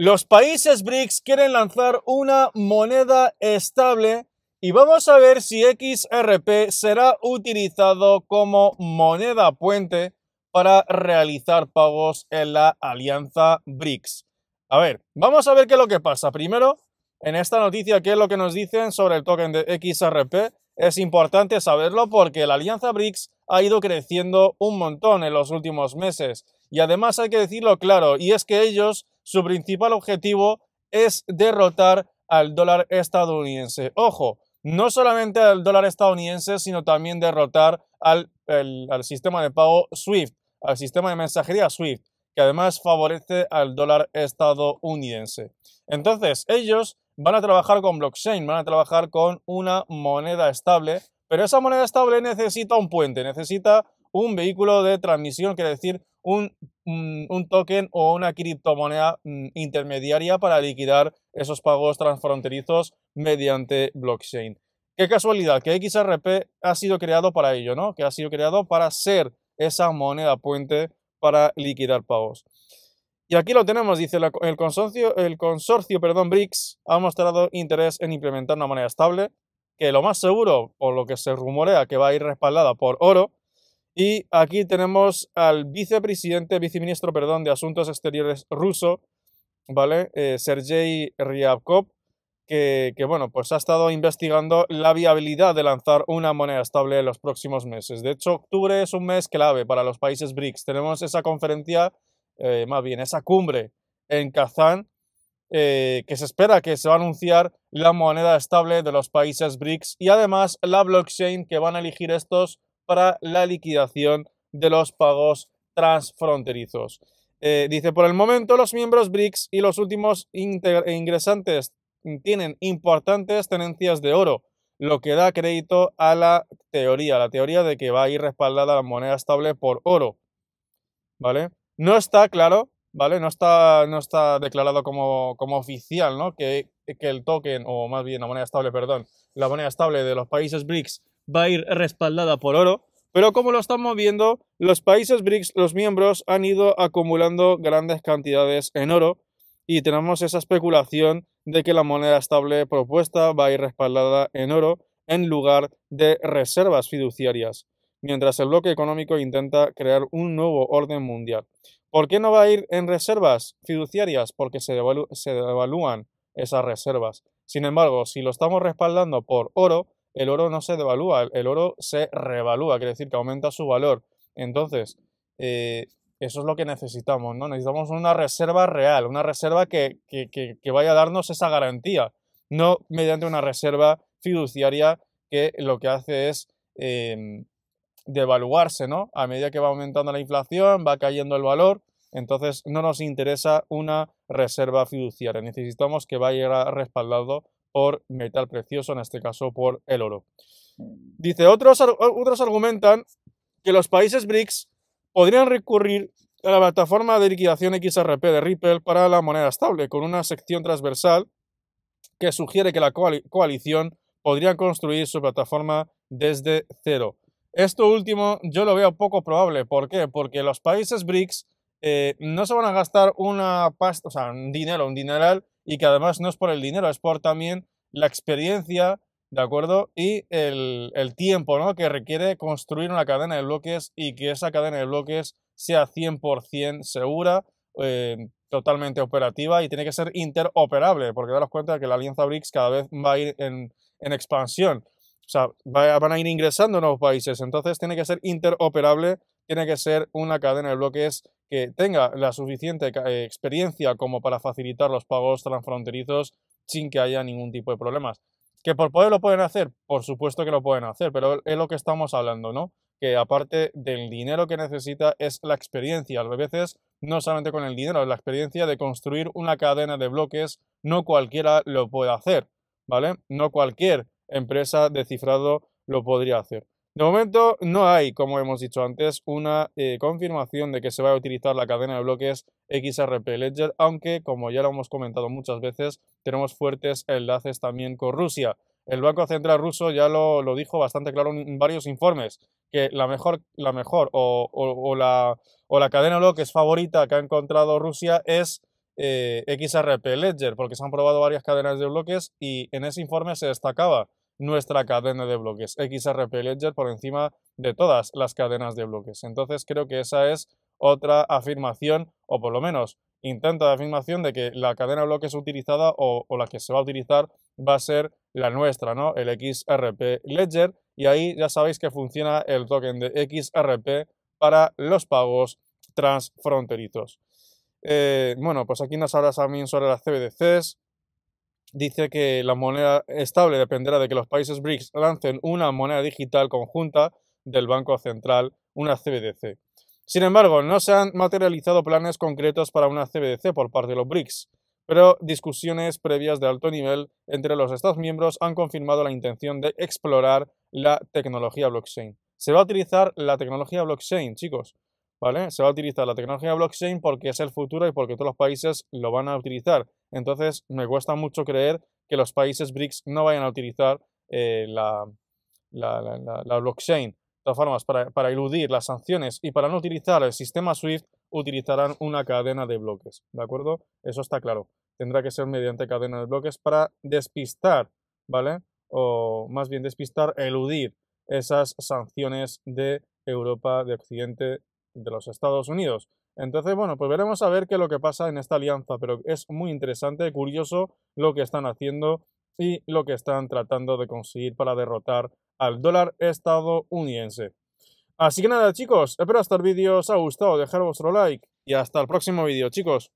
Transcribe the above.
Los países BRICS quieren lanzar una moneda estable y vamos a ver si XRP será utilizado como moneda puente para realizar pagos en la alianza BRICS. A ver, vamos a ver qué es lo que pasa. Primero, en esta noticia, qué es lo que nos dicen sobre el token de XRP. Es importante saberlo porque la alianza BRICS ha ido creciendo un montón en los últimos meses. Y además hay que decirlo claro, y es que ellos su principal objetivo es derrotar al dólar estadounidense. Ojo, no solamente al dólar estadounidense, sino también derrotar al, sistema de pago SWIFT, al sistema de mensajería SWIFT, que además favorece al dólar estadounidense. Entonces, ellos van a trabajar con blockchain, van a trabajar con una moneda estable, pero esa moneda estable necesita un puente, necesita un vehículo de transmisión, quiere decir, Mm, un, token o una criptomoneda mm, intermediaria para liquidar esos pagos transfronterizos mediante blockchain. Qué casualidad que XRP ha sido creado para ello, ¿no? Que ha sido creado para ser esa moneda puente para liquidar pagos. Y aquí lo tenemos, dice el consorcio, el consorcio perdón, BRICS ha mostrado interés en implementar una moneda estable que lo más seguro, o lo que se rumorea que va a ir respaldada por oro, y aquí tenemos al vicepresidente, viceministro, perdón, de Asuntos Exteriores ruso, ¿vale? Eh, Sergei Ryabkov, que, bueno, pues ha estado investigando la viabilidad de lanzar una moneda estable en los próximos meses. De hecho, octubre es un mes clave para los países BRICS. Tenemos esa conferencia, eh, más bien esa cumbre en Kazán, eh, que se espera que se va a anunciar la moneda estable de los países BRICS y además la blockchain que van a elegir estos para la liquidación de los pagos transfronterizos. Eh, dice, por el momento los miembros BRICS y los últimos ingresantes tienen importantes tenencias de oro, lo que da crédito a la teoría, la teoría de que va a ir respaldada la moneda estable por oro. ¿Vale? No está claro, ¿vale? No está, no está declarado como, oficial, ¿no? Que, que el token, o más bien la moneda estable, perdón, la moneda estable de los países BRICS va a ir respaldada por oro, pero como lo estamos viendo, los países BRICS, los miembros, han ido acumulando grandes cantidades en oro y tenemos esa especulación de que la moneda estable propuesta va a ir respaldada en oro en lugar de reservas fiduciarias, mientras el bloque económico intenta crear un nuevo orden mundial. ¿Por qué no va a ir en reservas fiduciarias? Porque se, devalúan esas reservas. Sin embargo, si lo estamos respaldando por oro, el oro no se devalúa, el oro se revalúa, quiere decir que aumenta su valor. Entonces, eh, eso es lo que necesitamos, ¿no? Necesitamos una reserva real, una reserva que, vaya a darnos esa garantía, no mediante una reserva fiduciaria que lo que hace es em, devaluarse, ¿no? A medida que va aumentando la inflación, va cayendo el valor, entonces no nos interesa una reserva fiduciaria, necesitamos que vaya respaldado por metal precioso, en este caso por el oro. Mm. Dice, otros, otros argumentan que los países BRICS podrían recurrir a la plataforma de liquidación XRP de Ripple para la moneda estable, con una sección transversal que sugiere que la coalición podría construir su plataforma desde cero. Esto último yo lo veo poco probable. ¿Por qué? Porque los países BRICS eh, no se van a gastar una pasta, o sea, un dinero, un dineral y que además no es por el dinero, es por también la experiencia, ¿de acuerdo? Y el, tiempo, ¿no? Que requiere construir una cadena de bloques y que esa cadena de bloques sea 100% segura, eh, totalmente operativa y tiene que ser interoperable, porque daros cuenta que la alianza BRICS cada vez va a ir en, expansión. O sea, van a ir ingresando nuevos países, entonces tiene que ser interoperable tiene que ser una cadena de bloques que tenga la suficiente eh, experiencia como para facilitar los pagos transfronterizos sin que haya ningún tipo de problemas. ¿Que por poder lo pueden hacer? Por supuesto que lo pueden hacer, pero es lo que estamos hablando, ¿no? Que aparte del dinero que necesita es la experiencia. A veces no solamente con el dinero, es la experiencia de construir una cadena de bloques, no cualquiera lo puede hacer, ¿vale? No cualquier empresa de cifrado lo podría hacer. De momento no hay, como hemos dicho antes, una eh, confirmación de que se va a utilizar la cadena de bloques XRP Ledger, aunque, como ya lo hemos comentado muchas veces, tenemos fuertes enlaces también con Rusia. El Banco Central ruso ya lo, dijo bastante claro en varios informes, que la mejor, la mejor o, la, o la cadena de bloques favorita que ha encontrado Rusia es eh, XRP Ledger, porque se han probado varias cadenas de bloques y en ese informe se destacaba nuestra cadena de bloques. XRP Ledger por encima de todas las cadenas de bloques. Entonces creo que esa es otra afirmación, o por lo menos intento de afirmación de que la cadena de bloques utilizada o, la que se va a utilizar va a ser la nuestra, ¿no? El XRP Ledger. Y ahí ya sabéis que funciona el token de XRP para los pagos transfronterizos. Eh, bueno, pues aquí nos hablas también sobre las CBDCs, dice que la moneda estable dependerá de que los países BRICS lancen una moneda digital conjunta del Banco Central, una CBDC. Sin embargo, no se han materializado planes concretos para una CBDC por parte de los BRICS, pero discusiones previas de alto nivel entre los Estados miembros han confirmado la intención de explorar la tecnología blockchain. Se va a utilizar la tecnología blockchain, chicos, ¿vale? Se va a utilizar la tecnología blockchain porque es el futuro y porque todos los países lo van a utilizar. Entonces, me cuesta mucho creer que los países BRICS no vayan a utilizar eh, la, blockchain. De todas formas, para, para eludir las sanciones y para no utilizar el sistema SWIFT, utilizarán una cadena de bloques. ¿De acuerdo? Eso está claro. Tendrá que ser mediante cadena de bloques para despistar, ¿vale? O más bien despistar, eludir esas sanciones de Europa, de Occidente, de los Estados Unidos. Entonces, bueno, pues veremos a ver qué es lo que pasa en esta alianza, pero es muy interesante, curioso lo que están haciendo y lo que están tratando de conseguir para derrotar al dólar estadounidense. Así que nada chicos, espero hasta el vídeo os ha gustado, dejar vuestro like y hasta el próximo vídeo chicos.